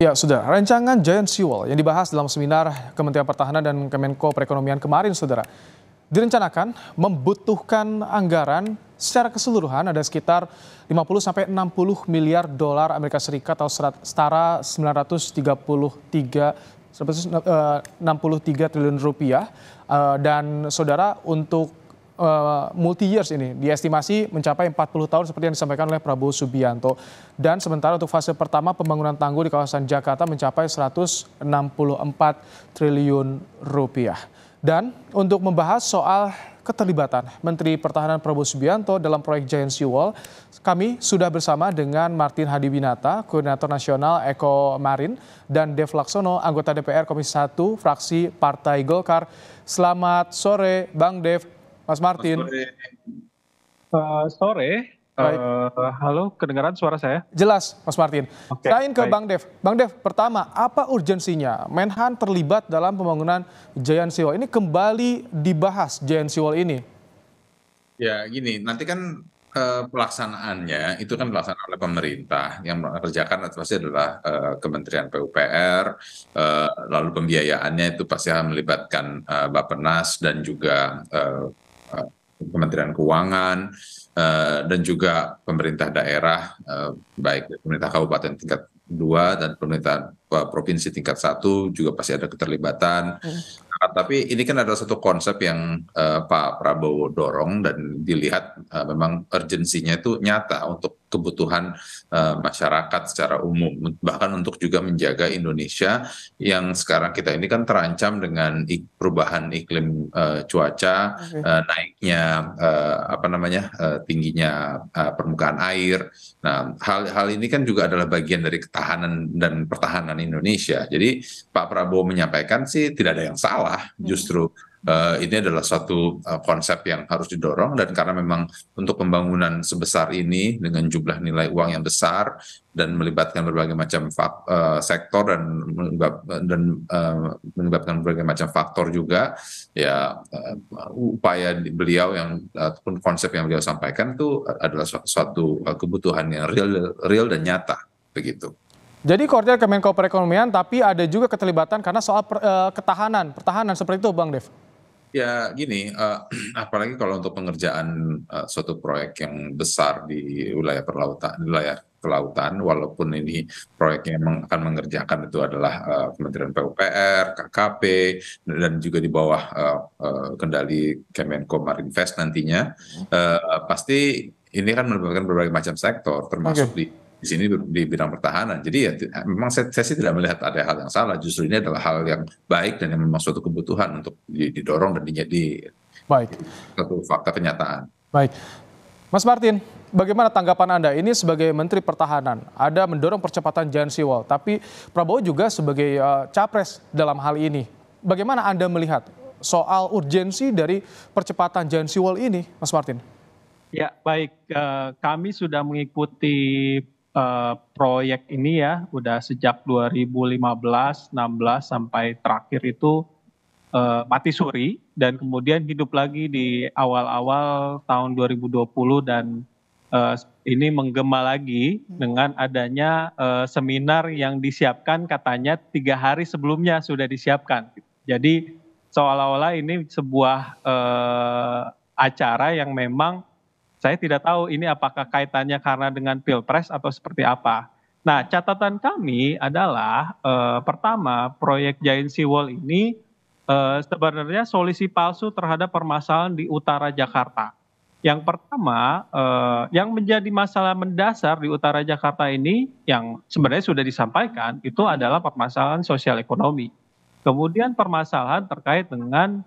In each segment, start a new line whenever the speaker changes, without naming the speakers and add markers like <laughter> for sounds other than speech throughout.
Ya, saudara, Rancangan Giant Seawall yang dibahas dalam seminar Kementerian Pertahanan dan Kemenko Perekonomian kemarin, saudara, direncanakan membutuhkan anggaran secara keseluruhan ada sekitar 50 sampai 60 miliar dolar Amerika Serikat atau setara 933 eh, tiga triliun rupiah eh, dan saudara untuk Eh, multi years ini diestimasi mencapai 40 tahun seperti yang disampaikan oleh Prabowo Subianto. Dan sementara untuk fase pertama pembangunan tangguh di kawasan Jakarta mencapai 164 triliun rupiah. Dan untuk membahas soal keterlibatan Menteri Pertahanan Prabowo Subianto dalam proyek Giant Seawall, kami sudah bersama dengan Martin Hadiwinata, Koordinator Nasional Eko Marin, dan Dev Laksono, anggota DPR Komisi 1, fraksi Partai Golkar. Selamat sore, Bang Dev. Mas Martin. Eh, sore. Uh, sore. Uh, halo, kedengaran suara saya? Jelas, Mas Martin. Okay, Kain ke baik. Bang Dev. Bang Dev, pertama, apa urgensinya Menhan terlibat dalam pembangunan Giant Seawall? Ini kembali dibahas Giant Seawall ini.
Ya, gini, nanti kan uh, pelaksanaannya itu kan pelaksanaan oleh pemerintah yang mengerjakan pasti adalah uh, Kementerian PUPR uh, lalu pembiayaannya itu pasti akan melibatkan uh, Bapenas dan juga uh, Eh, Kementerian Keuangan uh, dan juga pemerintah daerah uh, baik pemerintah kabupaten tingkat dua dan pemerintah provinsi tingkat satu juga pasti ada keterlibatan. Hmm. Nah, tapi ini kan ada satu konsep yang uh, Pak Prabowo dorong dan dilihat uh, memang urgensinya itu nyata untuk kebutuhan uh, masyarakat secara umum bahkan untuk juga menjaga Indonesia yang sekarang kita ini kan terancam dengan ik perubahan iklim uh, cuaca uh, eh, -huh. naiknya apa namanya tingginya permukaan air nah hal-hal ini kan juga adalah bagian dari ketahanan dan pertahanan Indonesia jadi Pak Prabowo menyampaikan sih tidak ada yang salah hmm. justru -huh Eh, ini adalah suatu eh, konsep yang harus didorong dan karena memang untuk pembangunan sebesar ini dengan jumlah nilai uang yang besar dan melibatkan berbagai macam eh, sektor dan dan melibatkan berbagai macam faktor juga ya upaya beliau yang ataupun konsep yang beliau sampaikan itu adalah suatu kebutuhan yang real real dan nyata begitu.
Jadi koordinat Kemenko Perekonomian tapi ada juga keterlibatan karena soal per, e, ketahanan, pertahanan seperti itu Bang Dev.
Ya gini, uh, <clears throat> apalagi kalau untuk pengerjaan uh, suatu proyek yang besar di wilayah perlautan, wilayah kelautan, walaupun ini proyek yang akan mengerjakan itu adalah uh, Kementerian PUPR, KKP, dan juga di bawah uh, uh, kendali Kemenko Marinvest nantinya, uh, pasti ini kan melibatkan berbagai macam sektor, termasuk okay. di di sini di bidang pertahanan. Jadi ya memang saya, saya sih tidak melihat ada hal yang salah. Justru ini adalah hal yang baik dan yang memang suatu kebutuhan untuk didorong dan di, di baik satu fakta kenyataan. Baik. Mas Martin,
bagaimana tanggapan Anda ini sebagai Menteri Pertahanan? Ada mendorong percepatan Jan Siwal, tapi Prabowo juga sebagai uh, capres dalam hal ini. Bagaimana Anda melihat soal urgensi dari percepatan Jan Siwal ini, Mas Martin?
Ya, baik. Eh, kami sudah mengikuti Eh, proyek ini ya udah sejak 2015, 16 sampai terakhir itu uh, mati suri dan kemudian hidup lagi di awal-awal tahun 2020 dan uh, ini menggema lagi dengan adanya uh, seminar yang disiapkan katanya tiga hari sebelumnya sudah disiapkan. Jadi seolah-olah ini sebuah uh, acara yang memang saya tidak tahu ini apakah kaitannya karena dengan pilpres atau seperti apa. Nah, catatan kami adalah eh, pertama proyek Giant Seawall ini eh, sebenarnya solusi palsu terhadap permasalahan di utara Jakarta. Yang pertama, eh, yang menjadi masalah mendasar di utara Jakarta ini yang sebenarnya sudah disampaikan itu adalah permasalahan sosial ekonomi. Kemudian permasalahan terkait dengan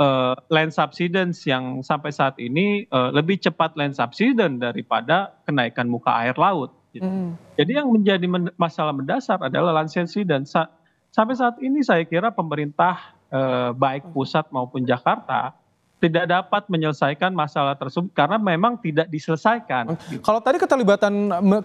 uh, land subsidence yang sampai saat ini uh, lebih cepat land subsidence daripada kenaikan muka air laut. Gitu. Mm. Jadi yang menjadi men masalah mendasar adalah land subsidence. Sa sampai saat ini saya kira pemerintah uh, baik hmm. pusat maupun Jakarta tidak dapat menyelesaikan masalah tersebut karena memang tidak diselesaikan. Hmm. Gitu.
Kalau tadi keterlibatan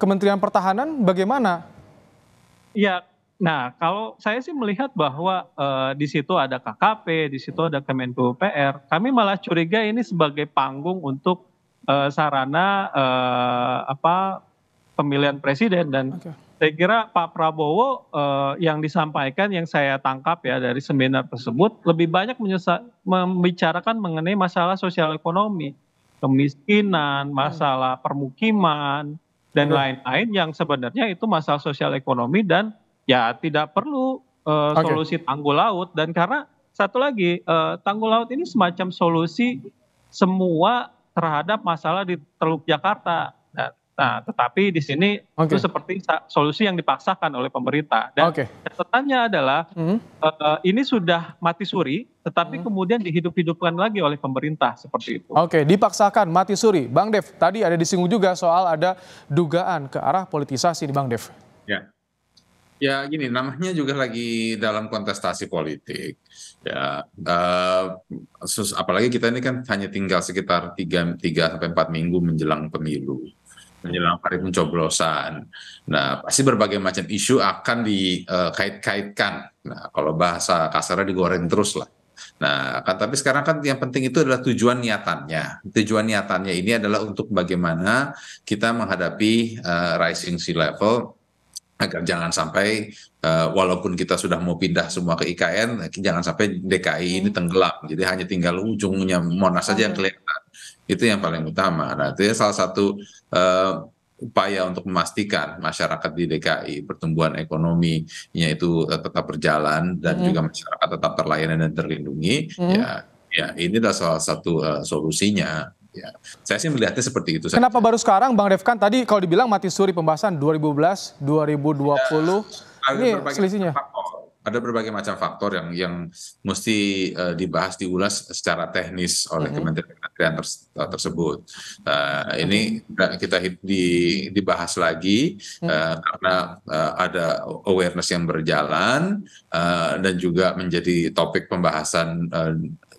Kementerian Pertahanan bagaimana?
Ya Nah, kalau saya sih melihat bahwa uh, di situ ada KKP, di situ ada Kemenko PR. Kami malah curiga ini sebagai panggung untuk uh, sarana uh, apa pemilihan presiden dan okay. saya kira Pak Prabowo uh, yang disampaikan yang saya tangkap ya dari seminar tersebut lebih banyak membicarakan mengenai masalah sosial ekonomi, kemiskinan, hmm. masalah permukiman dan iya. lain-lain yang sebenarnya itu masalah sosial ekonomi dan ya tidak perlu uh, eh, okay. solusi tanggul laut dan karena satu lagi uh, tanggul laut ini semacam solusi semua terhadap masalah di Teluk Jakarta. Nah, nah tetapi di sini okay. itu seperti solusi yang dipaksakan oleh pemerintah. Dan okay. adalah mm-hmm. uh, ini sudah mati suri, tetapi mm-hmm. kemudian dihidup-hidupkan lagi oleh pemerintah seperti itu.
Oke, okay, dipaksakan mati suri, Bang Dev. Tadi ada disinggung juga soal ada dugaan ke arah politisasi, Bang Dev.
Ya. Yeah. Ya gini, namanya juga lagi dalam kontestasi politik. Ya, uh, apalagi kita ini kan hanya tinggal sekitar 3, 3 sampai empat minggu menjelang pemilu, menjelang hari pencoblosan. Nah, pasti berbagai macam isu akan dikait-kaitkan. Eh, nah, kalau bahasa kasarnya digoreng terus lah. Nah, kan tapi sekarang kan yang penting itu adalah tujuan niatannya. Tujuan niatannya ini adalah untuk bagaimana kita menghadapi uh, rising sea level agar jangan sampai uh, walaupun kita sudah mau pindah semua ke IKN jangan sampai DKI ini hmm. tenggelam jadi hanya tinggal ujungnya Monas saja yang kelihatan itu yang paling utama nah itu ya salah satu uh, upaya untuk memastikan masyarakat di DKI pertumbuhan ekonominya itu eh, tetap berjalan dan hmm. juga masyarakat tetap terlayani dan terlindungi hmm. ya ya ini adalah salah satu uh, solusinya Ya. Saya sih melihatnya seperti itu. Kenapa
baru sekarang Bang Refkan tadi kalau dibilang mati suri pembahasan 2011, 2020 ya, ini selisihnya? Faktor.
Ada berbagai macam faktor yang yang mesti uh, dibahas diulas secara teknis oleh mm -hmm. kementerian-kementerian ter eh, tersebut. Uh, ini kita di, dibahas lagi mm -hmm. karena uh, ada awareness yang berjalan uh, dan juga menjadi topik pembahasan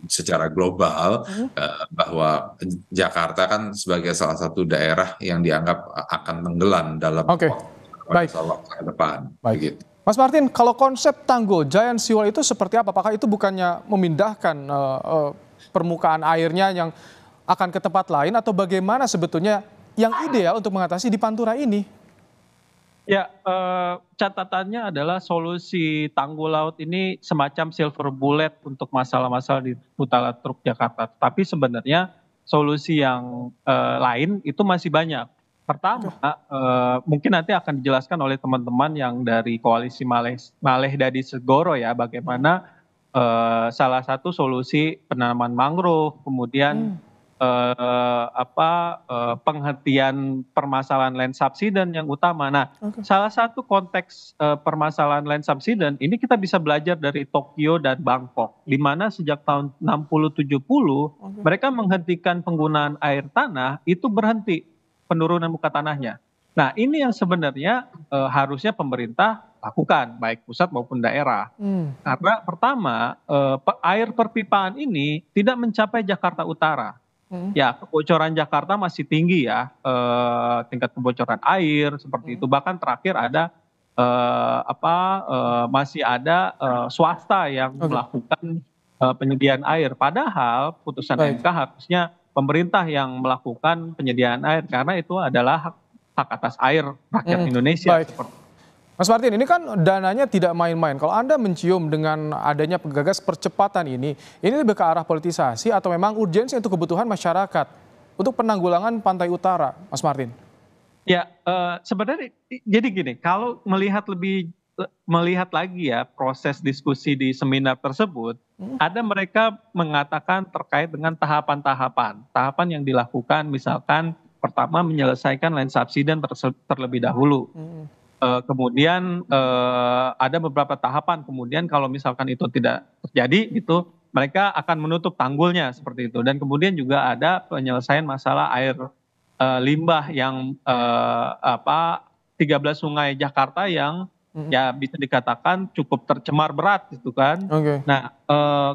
secara global uh, bahwa Jakarta kan sebagai salah satu daerah yang dianggap eh, akan tenggelam dalam okay. waktu depan. Baik. Begitu. Mas
Martin, kalau konsep tanggul Giant Seawall itu seperti apa? Apakah itu bukannya memindahkan uh, uh, permukaan airnya yang akan ke tempat lain atau bagaimana sebetulnya yang ideal untuk mengatasi di Pantura ini?
ya eh, catatannya adalah solusi tanggul laut ini semacam silver bullet untuk masalah masalah di utara truk jakarta tapi sebenarnya solusi yang eh, lain itu masih banyak pertama eh, mungkin nanti akan dijelaskan oleh teman-teman yang dari koalisi Maleh Maleh dari Segoro ya bagaimana salah satu solusi penanaman mangrove kemudian hmm. Eh, apa eh, penghentian permasalahan land subsidence yang utama. Nah, salah satu konteks eh, permasalahan land subsidence ini kita bisa belajar dari Tokyo dan Bangkok iya. di mana sejak tahun 60 70 mereka menghentikan penggunaan air tanah itu berhenti penurunan muka tanahnya. Nah, ini yang sebenarnya eh, harusnya pemerintah lakukan, baik pusat maupun daerah. Hmm. Karena pertama, air perpipaan ini tidak mencapai Jakarta Utara. Hmm. ya kebocoran Jakarta masih tinggi ya eh, tingkat kebocoran air seperti hmm. itu bahkan terakhir ada eh, apa eh, masih ada eh, swasta yang okay. melakukan eh, penyediaan air padahal putusan Baik. MK harusnya pemerintah yang melakukan penyediaan air karena itu adalah hak, hak atas air rakyat hmm. Indonesia Baik. seperti
Mas Martin, ini kan dananya tidak main-main. Kalau Anda mencium dengan adanya penggagas percepatan ini, ini lebih ke arah politisasi atau memang urgensi untuk kebutuhan masyarakat untuk penanggulangan pantai utara, Mas Martin?
Ya, uh, sebenarnya jadi gini, kalau melihat lebih eh, melihat lagi ya proses diskusi di seminar tersebut, hmm. ada mereka mengatakan terkait dengan tahapan-tahapan. Tahapan yang dilakukan misalkan pertama menyelesaikan land subsiden terlebih dahulu. Hmm Eh, kemudian eh, ada beberapa tahapan kemudian kalau misalkan itu tidak terjadi itu mereka akan menutup tanggulnya seperti itu dan kemudian juga ada penyelesaian masalah air eh, limbah yang apa 13 sungai Jakarta yang ya bisa dikatakan cukup tercemar berat gitu kan. Okay. Nah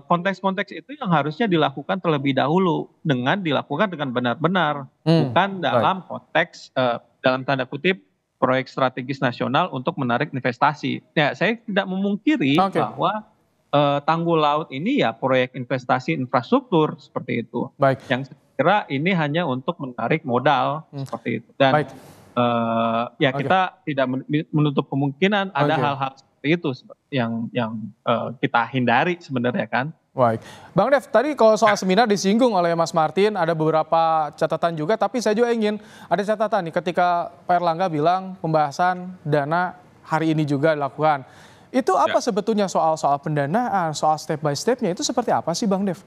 konteks-konteks itu yang harusnya dilakukan terlebih dahulu dengan dilakukan dengan benar-benar hmm. bukan dalam konteks dalam tanda kutip proyek strategis nasional untuk menarik investasi. Ya, saya tidak memungkiri okay. bahwa eh, tanggul laut ini ya proyek investasi infrastruktur seperti itu. Baik. Yang saya kira ini hanya untuk menarik modal hmm. seperti itu. Dan Baik. Eh, ya okay. kita tidak menutup kemungkinan ada hal-hal okay. seperti itu yang yang eh, kita hindari sebenarnya kan. Baik. Bang Dev, tadi
kalau soal seminar disinggung oleh Mas Martin, ada beberapa catatan juga, tapi saya juga ingin ada catatan nih ketika Pak Erlangga bilang pembahasan dana hari ini juga dilakukan. Itu apa ya. sebetulnya soal-soal pendanaan, soal step by stepnya itu seperti apa sih Bang Dev?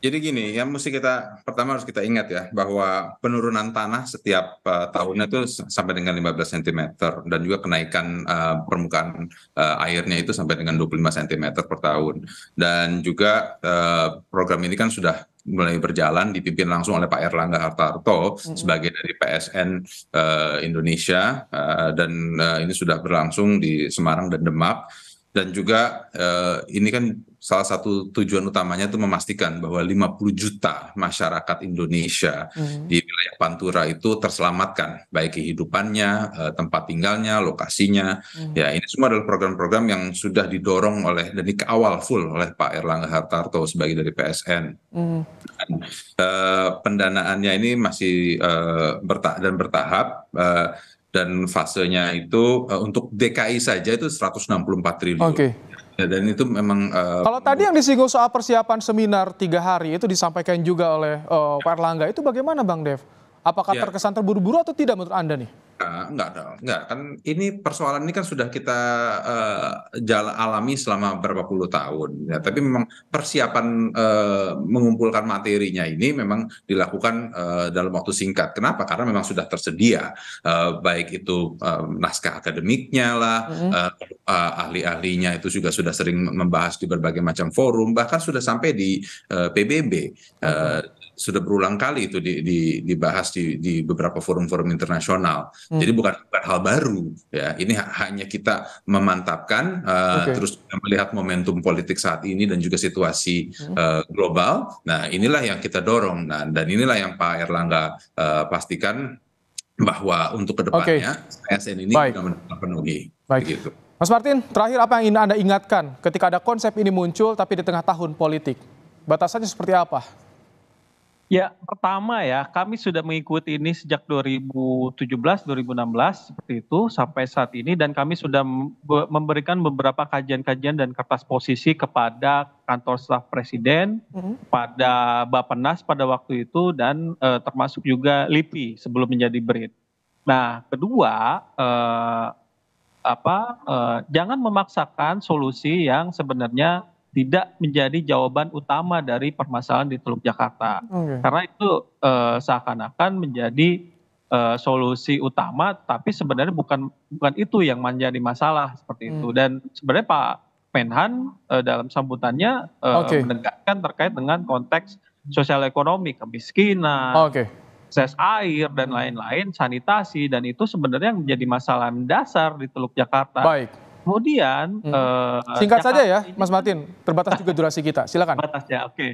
Jadi gini, yang mesti kita pertama harus kita ingat ya bahwa penurunan tanah setiap uh, tahunnya itu sampai dengan 15 cm dan juga kenaikan uh, permukaan uh, airnya itu sampai dengan 25 cm per tahun. Dan juga uh, program ini kan sudah mulai berjalan dipimpin langsung oleh Pak Erlangga Hartarto mm-hmm. sebagai dari PSN uh, Indonesia uh, dan uh, ini sudah berlangsung di Semarang dan Demak dan juga uh, ini kan salah satu tujuan utamanya itu memastikan bahwa 50 juta masyarakat Indonesia hmm. di wilayah Pantura itu terselamatkan baik kehidupannya, eh, tempat tinggalnya, lokasinya. Hmm. Ya, ini semua adalah program-program yang sudah didorong oleh dan awal full oleh Pak Erlangga Hartarto sebagai dari PSN.
Hmm. Dan,
eh, pendanaannya ini masih uh, dan bertahap dan fasenya itu uh, untuk DKI saja itu 164 triliun. Okay. Ya, dan itu memang. Uh, Kalau
tadi yang disinggung soal persiapan seminar tiga hari itu disampaikan juga oleh uh, Pak Erlangga itu bagaimana, Bang Dev? Apakah ya. terkesan terburu-buru atau tidak menurut anda nih?
enggak dong. Enggak kan ini persoalan ini kan sudah kita uh, jala alami selama berapa puluh tahun. Ya, tapi memang persiapan uh, mengumpulkan materinya ini memang dilakukan uh, dalam waktu singkat. Kenapa? Karena memang sudah tersedia uh, baik itu uh, naskah akademiknya lah, mm-hmm. uh, uh, ahli-ahlinya itu juga sudah sering membahas di berbagai macam forum, bahkan sudah sampai di uh, PBB. Mm-hmm. sudah berulang kali itu di, di, dibahas di, di beberapa forum-forum internasional. Hmm. jadi bukan hal baru ya ini hanya kita memantapkan eh, terus melihat momentum politik saat ini dan juga situasi hmm. eh, global nah inilah yang kita dorong nah, dan inilah yang Pak Erlangga eh, pastikan bahwa untuk kedepannya okay. ASN ini Baik. benar Baik. Begitu.
Mas Martin, terakhir apa yang Anda ingatkan ketika ada konsep ini muncul tapi di tengah tahun politik? Batasannya seperti apa?
Ya pertama ya kami sudah mengikuti ini sejak 2017, 2016 seperti itu sampai saat ini dan kami sudah memberikan beberapa kajian-kajian dan kertas posisi kepada kantor staf presiden, hmm. pada Bappenas pada waktu itu dan eh, termasuk juga LIPI sebelum menjadi BRIN. Nah kedua eh, apa eh, jangan memaksakan solusi yang sebenarnya tidak menjadi jawaban utama dari permasalahan di Teluk Jakarta. Okay. Karena itu uh, seakan-akan menjadi uh, solusi utama, tapi sebenarnya bukan bukan itu yang menjadi masalah seperti hmm. itu. Dan sebenarnya Pak Menhan uh, dalam sambutannya uh, okay. menegaskan terkait dengan konteks sosial ekonomi, kemiskinan, okay. akses air dan lain-lain, sanitasi dan itu sebenarnya yang menjadi masalah mendasar di Teluk Jakarta. Baik Kemudian hmm. uh, singkat saja ya, ini, Mas
Martin, terbatas juga durasi kita. Silakan. Terbatas
ya, oke. Okay.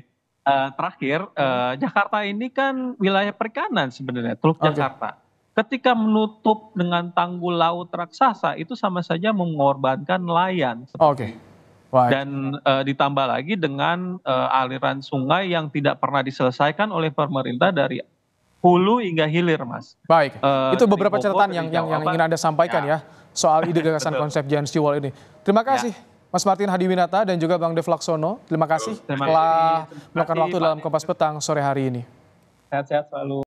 Uh, eh, terakhir, uh, Jakarta ini kan wilayah perikanan sebenarnya, Teluk okay. Jakarta. Ketika menutup dengan tanggul laut raksasa itu sama saja mengorbankan nelayan. Oke. Okay. Dan uh, ditambah lagi dengan uh, aliran sungai yang tidak pernah diselesaikan oleh pemerintah dari hulu hingga hilir, Mas. Baik. Uh, itu beberapa catatan yang yang, yang ingin
Anda sampaikan ya, ya soal ide <laughs> gagasan konsep Jan Stewart ini. Terima ya. kasih. Ya. Mas Martin Hadiwinata dan juga Bang Dev Laksono, terima kasih telah melakukan waktu dalam Kompas Petang sore hari ini.
Sehat-sehat selalu.